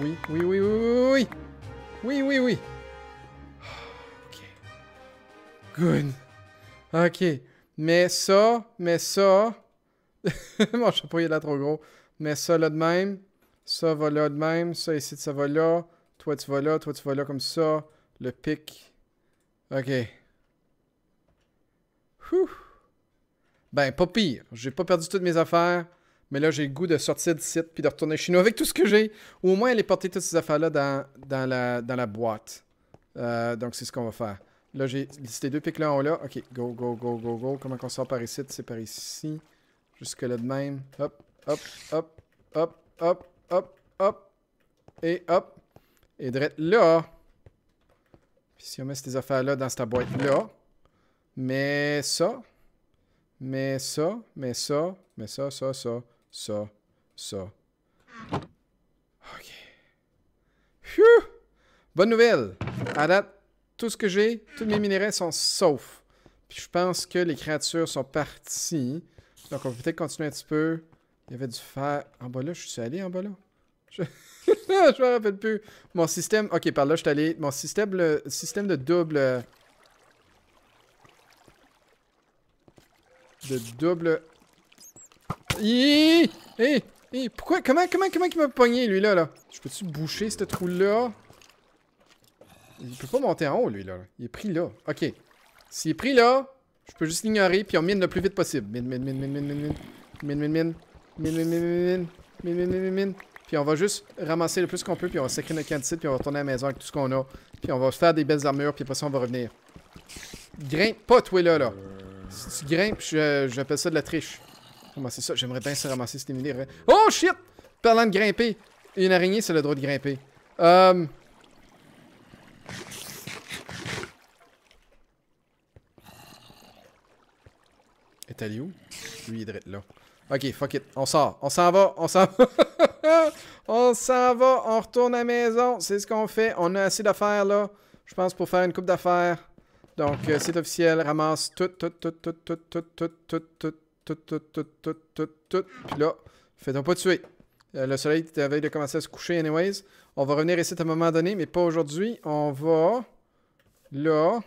Oui, oui, oui, oui, oui, oui, oui, oui. Ok. Good. Ok. Mais ça, mais ça... Mon chapeau, il est là trop gros. Mais ça là de même. Ça va là de même. Ça ici, ça va là. Toi, tu vas là. Toi, tu vas là comme ça. Le pic. Ok. Ben, pas pire. J'ai pas perdu toutes mes affaires. Mais là, j'ai le goût de sortir du site puis de retourner chez nous avec tout ce que j'ai. Ou au moins aller porter toutes ces affaires-là dans, dans, la, dans la boîte. Euh, donc, c'est ce qu'on va faire. Là, j'ai ces deux pics-là en là. Ok, go, go, go, go, go. Comment qu'on sort par ici? C'est par ici. Jusque-là de même. Hop, hop, hop, hop, hop, hop, hop. Et hop. Et direct là. Puis si on met ces affaires-là dans cette boîte-là. Mais ça. Mais ça. Mais ça. Mais ça, ça, ça ça, ça. OK. Phew! Bonne nouvelle! À date, tout ce que j'ai, tous mes minéraux sont saufs. Puis je pense que les créatures sont parties. Donc on peut peut-être continuer un petit peu. Il y avait du fer. En bas là, je suis allé en bas là? Je... je me rappelle plus. Mon système... Ok, par là, je suis allé... Mon système, le système de double... De double Hé! Hé! Hé! Pourquoi? Comment, comment, comment il m'a pogné, lui, là, là? Je peux-tu boucher ce trou-là? Il peut pas monter en haut, lui, là. Il est pris là. OK. S'il est pris là, je peux juste l'ignorer, puis on mine le plus vite possible. Mine, mine, mine, mine, mine, mine. Mine, mine, mine. Mine, mine, mine, mine. Mine, mine, mine, Puis on va juste ramasser le plus qu'on peut, puis on va sacrer notre quantité, puis on va retourner à la maison avec tout ce qu'on a. Puis on va faire des belles armures, puis après ça, on va revenir. Grimpe pas, toi, là, là. Si tu grimpes, j'appelle ça de la triche c'est ça. J'aimerais bien se ramasser cette émulé. Oh shit! Parlant de grimper, une araignée, c'est le droit de grimper. Euh... Et allé où? Lui, il est là. Ok, fuck it. On sort. On s'en va. On s'en va. on s'en va. On retourne à la maison. C'est ce qu'on fait. On a assez d'affaires, là. Je pense pour faire une coupe d'affaires. Donc, euh, c'est officiel. Ramasse tout, tout, tout, tout, tout, tout, tout, tout, tout, tout, tout, tout, tout, tout, tout. Puis là, fais-donc pas tuer. Euh, le soleil avait de commencer à se coucher, anyways. On va revenir ici à un moment donné, mais pas aujourd'hui. On va. Là.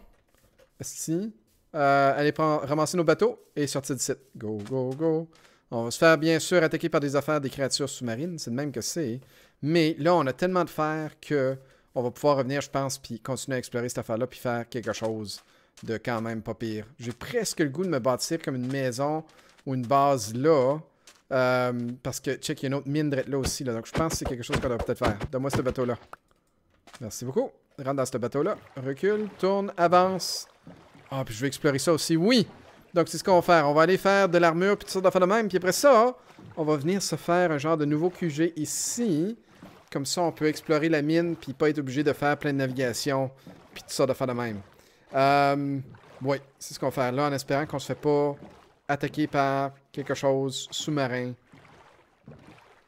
Si. Euh, aller prendre, ramasser nos bateaux et sortir du site. Go, go, go. On va se faire bien sûr attaquer par des affaires des créatures sous-marines, c'est le même que c'est. Mais là, on a tellement de fer que on va pouvoir revenir, je pense, puis continuer à explorer cette affaire-là, puis faire quelque chose de quand même pas pire. J'ai presque le goût de me bâtir comme une maison ou une base là. Euh, parce que, check, il y a une autre mine drette là aussi. Là, donc, je pense que c'est quelque chose qu'on doit peut-être faire. Donne-moi ce bateau-là. Merci beaucoup. Rentre dans ce bateau-là. Recule, tourne, avance. Ah, puis je vais explorer ça aussi. Oui! Donc, c'est ce qu'on va faire. On va aller faire de l'armure, puis tout ça, faire de même. Puis après ça, on va venir se faire un genre de nouveau QG ici. Comme ça, on peut explorer la mine, puis pas être obligé de faire plein de navigation, puis tout ça, de faire de même. Euh, oui, c'est ce qu'on va faire là, en espérant qu'on se fait pas attaqué par quelque chose sous-marin.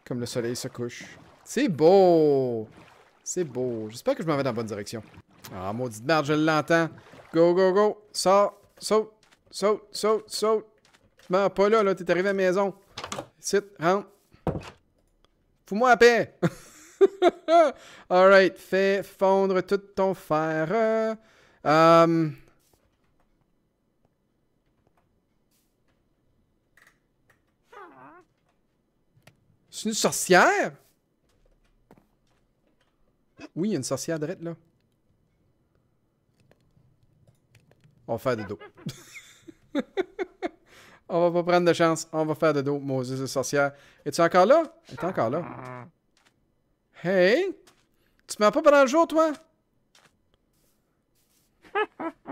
Comme le soleil se couche. C'est beau! C'est beau. J'espère que je m'en vais dans la bonne direction. Ah, maudite merde, je l'entends. Go, go, go. Sors. Saute. Saute. Saute. Saute. Meurs pas là, là. T'es arrivé à la maison. Sit. Rentre. Fous-moi à paix. Alright. Fais fondre tout ton fer. Euh... Um, C'est une sorcière? Oui, il y a une sorcière droite, là. On va faire de dos. On va pas prendre de chance. On va faire de dos. Moses, la sorcière. Es-tu encore là? Elle est encore là. Hey! Tu mets pas pendant le jour, toi?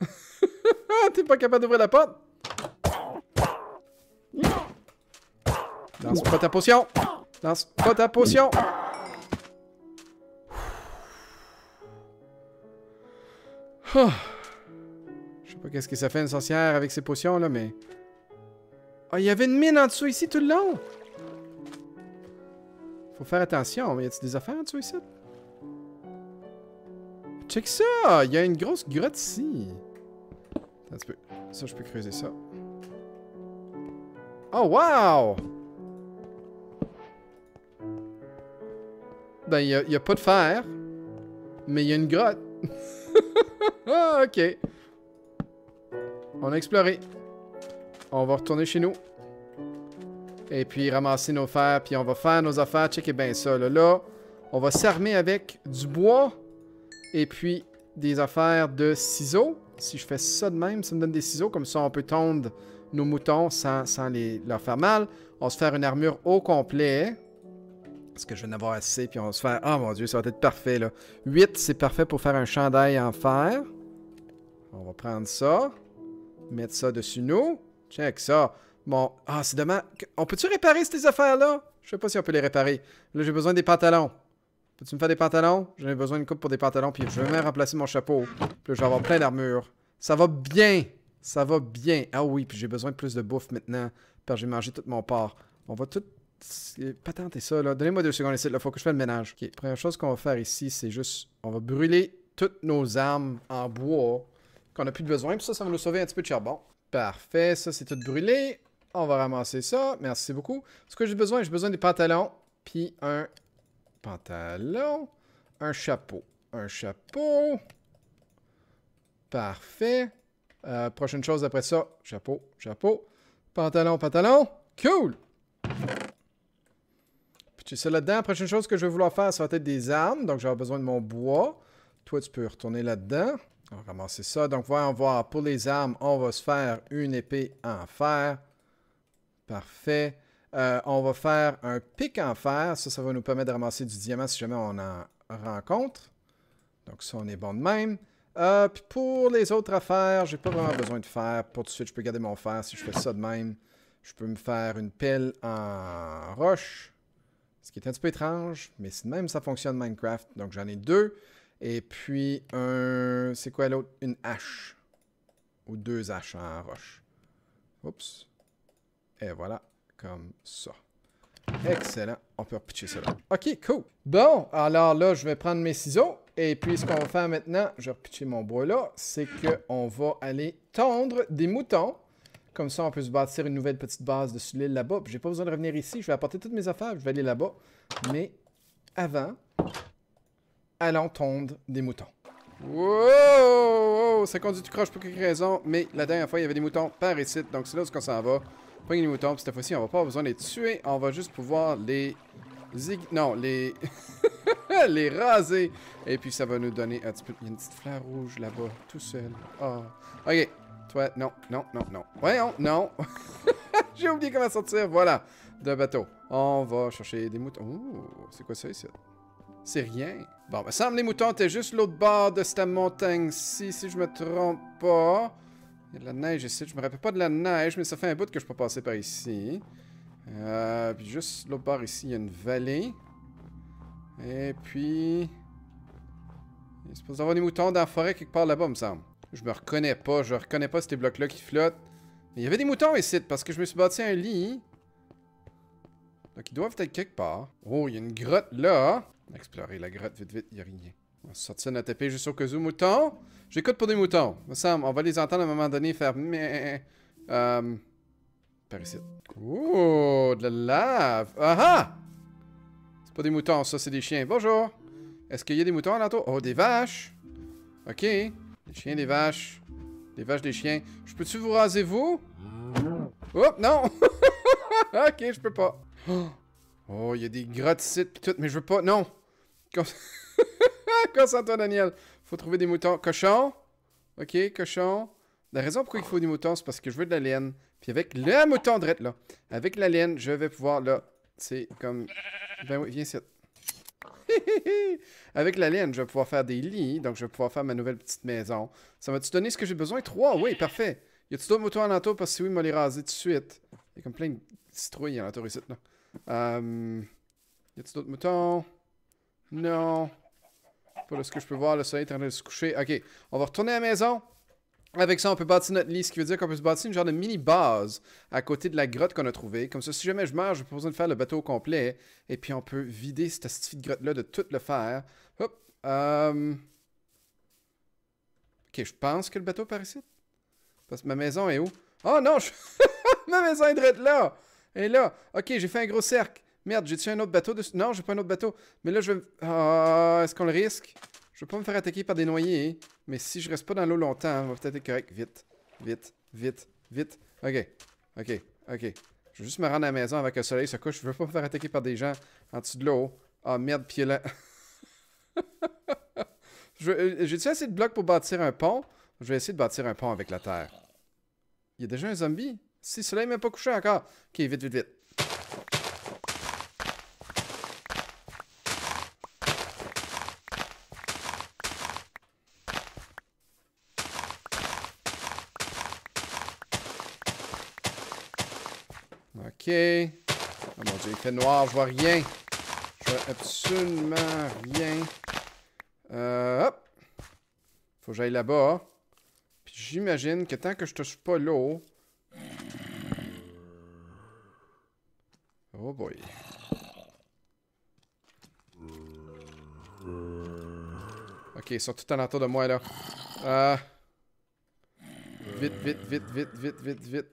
T'es pas capable d'ouvrir la porte? Lance pas ta potion! Lance pas ta potion! Je sais pas qu'est-ce que ça fait une sorcière avec ces potions là, mais. oh, il y avait une mine en dessous ici tout le long! Faut faire attention, y a-t-il des affaires en dessous ici? Check ça! Il y a une grosse grotte ici! Attends un petit Ça, je peux creuser ça. Oh, wow! Ben, il n'y a, pas de fer, mais il y a une grotte. ok. On a exploré. On va retourner chez nous. Et puis ramasser nos fers, puis on va faire nos affaires. Check bien ça, là. là on va s'armer avec du bois et puis des affaires de ciseaux. Si je fais ça de même, ça me donne des ciseaux. Comme ça, on peut tondre nos moutons sans, sans les, leur faire mal. On va se faire une armure au complet. Parce que je vais en avoir assez, puis on va se faire... Oh mon dieu, ça va être parfait, là. 8, c'est parfait pour faire un chandail en fer. On va prendre ça. Mettre ça dessus nous. Check ça. Bon, ah, c'est dommage. On peut-tu réparer ces affaires-là? Je sais pas si on peut les réparer. Là, j'ai besoin des pantalons. Peux-tu me faire des pantalons? J'en besoin d'une coupe pour des pantalons, puis je vais même remplacer mon chapeau. Puis je vais avoir plein d'armures. Ça va bien! Ça va bien. Ah oui, puis j'ai besoin de plus de bouffe maintenant, parce j'ai mangé tout mon porc. On va tout patente ça, là. Donnez-moi deux secondes ici, là. Faut que je fasse le ménage. Ok, première chose qu'on va faire ici, c'est juste. On va brûler toutes nos armes en bois qu'on a plus besoin. ça, ça va nous sauver un petit peu de charbon. Parfait, ça, c'est tout brûlé. On va ramasser ça. Merci beaucoup. Ce que j'ai besoin, j'ai besoin des pantalons. Puis un pantalon. Un chapeau. Un chapeau. Parfait. Euh, prochaine chose après ça. Chapeau, chapeau. Pantalon, pantalon. Cool. Tu sais là-dedans. La prochaine chose que je vais vouloir faire, ça va être des armes. Donc, j'aurai besoin de mon bois. Toi, tu peux retourner là-dedans. On va ramasser ça. Donc, voyons voir. Pour les armes, on va se faire une épée en fer. Parfait. Euh, on va faire un pic en fer. Ça, ça va nous permettre de ramasser du diamant si jamais on en rencontre. Donc, ça, on est bon de même. Euh, puis pour les autres affaires, j'ai pas vraiment besoin de fer. Pour tout de suite, je peux garder mon fer si je fais ça de même. Je peux me faire une pelle en roche. Ce qui est un petit peu étrange, mais même ça fonctionne Minecraft. Donc j'en ai deux. Et puis un. C'est quoi l'autre Une hache. Ou deux haches en roche. Oups. Et voilà, comme ça. Excellent. On peut repitcher cela. OK, cool. Bon, alors là, je vais prendre mes ciseaux. Et puis, ce qu'on va faire maintenant, je vais repitcher mon bois là, c'est qu'on va aller tondre des moutons. Comme ça, on peut se bâtir une nouvelle petite base de l'île là-bas. j'ai pas besoin de revenir ici. Je vais apporter toutes mes affaires. Je vais aller là-bas. Mais avant, allons tondre des moutons. Wow! Ça conduit du croche pour quelque raison. Mais la dernière fois, il y avait des moutons par ici. Donc c'est là où ça s'en va. Pogne les moutons. cette fois-ci, on va pas avoir besoin de les tuer. On va juste pouvoir les... Non, les... les raser. Et puis ça va nous donner un petit peu... Il y a une petite fleur rouge là-bas, tout seul. Ah. Ok, toi, non, non, non, non. Voyons, non. J'ai oublié comment sortir. Voilà, de bateau. On va chercher des moutons. Ouh, c'est quoi ça ici? C'est rien. Bon, me ben, semble les moutons étaient juste l'autre bord de cette montagne-ci, si je me trompe pas. Il y a de la neige ici. Je me rappelle pas de la neige, mais ça fait un bout que je peux passer par ici. Euh, puis juste l'autre bord ici, il y a une vallée. Et puis... Il se pose avoir des moutons dans la forêt quelque part là-bas, me semble. Je me reconnais pas. Je reconnais pas ces blocs-là qui flottent. Mais il y avait des moutons ici, parce que je me suis bâti un lit. Donc ils doivent être quelque part. Oh, il y a une grotte là. On va Explorer la grotte, vite, vite, il n'y a rien. On va sortir notre épée juste au cas où. Moutons! J'écoute pour des moutons. Me on va les entendre à un moment donné faire... Mais... Euh, par ici. Oh, de la lave! Ah ah! C'est pas des moutons, ça, c'est des chiens. Bonjour! Est-ce qu'il y a des moutons l'entour? Oh, des vaches! Ok. Des chiens, des vaches. Des vaches, des chiens. Je peux-tu vous raser, vous? Oh, non! ok, je peux pas. Oh, il y a des grottes sites tout, mais je veux pas. Non! Concentre-toi, Daniel. Faut trouver des moutons. Cochon? Ok, cochon. La raison pourquoi il faut des moutons, c'est parce que je veux de la laine. Puis avec le mouton drette, là. Avec la laine, je vais pouvoir, là. C'est comme. Ben oui, viens, ici. Avec la laine, je vais pouvoir faire des lits, donc je vais pouvoir faire ma nouvelle petite maison. Ça va-tu donner ce que j'ai besoin? Trois, oui, parfait. Y a-tu d'autres moutons en entour? Parce que si oui, m'a les rasé tout de suite. Y a comme plein de citrouilles en entour ici, là. Euh, y a-tu d'autres moutons? Non. Pas ce que je peux voir, le soleil est en train de se coucher. Ok, on va retourner à la maison. Avec ça, on peut bâtir notre lit, ce qui veut dire qu'on peut se bâtir une genre de mini-base à côté de la grotte qu'on a trouvée. Comme ça, si jamais je meurs, je n'ai pas besoin de faire le bateau au complet. Et puis, on peut vider cette petite grotte-là de tout le fer. Hop. Euh... Ok, je pense que le bateau par ici. Parce que ma maison est où? Oh non! ma maison est droite là! Et là! Ok, j'ai fait un gros cercle. Merde, jai tué un autre bateau dessus? Non, j'ai pas un autre bateau. Mais là, je vais... Ah, est-ce qu'on le risque? Je vais pas me faire attaquer par des noyés. Hein. Mais si je reste pas dans l'eau longtemps, on va peut-être être correct. Vite, vite, vite, vite. Ok, ok, ok. Je veux juste me rendre à la maison avec le soleil se couche. Je veux pas me faire attaquer par des gens en dessous de l'eau. Ah merde, pied là. Euh, j'ai-tu assez de blocs pour bâtir un pont? Je vais essayer de bâtir un pont avec la terre. Il y a déjà un zombie? Si, le soleil ne pas couché encore. Ok, vite, vite, vite. Ok. Oh mon dieu, il fait noir, je vois rien. Je vois absolument rien. Euh, hop. Faut que j'aille là-bas. Hein. Puis j'imagine que tant que je touche pas l'eau... Oh boy. Ok, ils sont tout en entour de moi, là. Euh. Vite, vite, vite, vite, vite, vite, vite.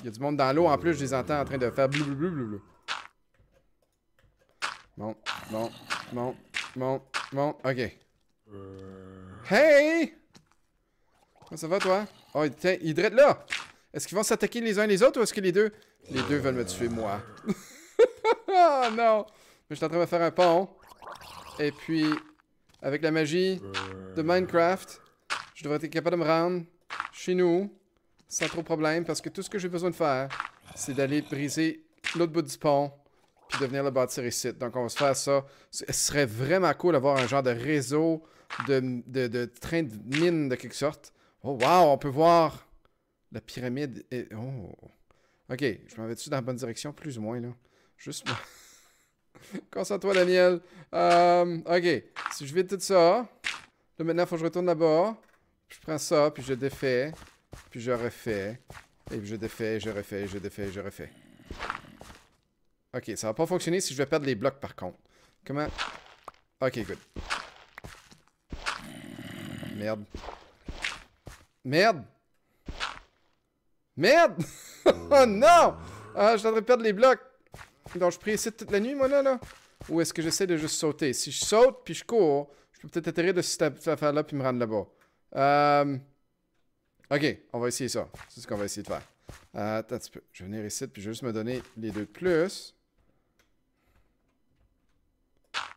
Il y a du monde dans l'eau. En plus, je les entends en train de faire blou Bon, bon, bon, bon, bon. OK. Euh. Hey! Comment ça va, toi? Oh, il ils là! Est-ce qu'ils vont s'attaquer les uns les autres ou est-ce que les deux... Les deux veulent me tuer, moi. oh, non! Mais je suis en train de faire un pont. Et puis, avec la magie de euh. Minecraft, je devrais être capable de me rendre chez nous sans trop de problème parce que tout ce que j'ai besoin de faire, c'est d'aller briser l'autre bout du pont puis de venir le bâtir ici. Donc on va se faire ça. Ce serait vraiment cool d'avoir un genre de réseau de, de, de train de mine de quelque sorte. Oh wow, on peut voir la pyramide. Et... Oh. Ok, je m'en vais dessus dans la bonne direction, plus ou moins là. Juste. Concentre-toi, Daniel. Euh, ok, si je vide tout ça, là maintenant, il faut que je retourne là-bas. Je prends ça, puis je défais. Puis je refais. Et puis je défais, je refais, je défais, je refais. Ok, ça va pas fonctionner si je vais perdre les blocs par contre. Comment... Ok, good. Merde. Merde! Merde! oh non! Ah, je devrais perdre les blocs. Donc je prie ici toute la nuit, moi, là, là. Ou est-ce que j'essaie de juste sauter? Si je saute, puis je cours, je peux peut-être atterrir de cette affaire-là, puis me rendre là-bas. Euh... OK, on va essayer ça. C'est ce qu'on va essayer de faire. attends un petit Je vais venir ici, puis je vais juste me donner les deux plus. Ah,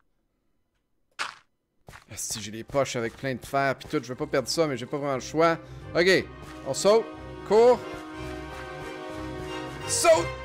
si j'ai les poches avec plein de fer, puis tout, je vais pas perdre ça, mais j'ai pas vraiment le choix. OK, on saute, cours, saute!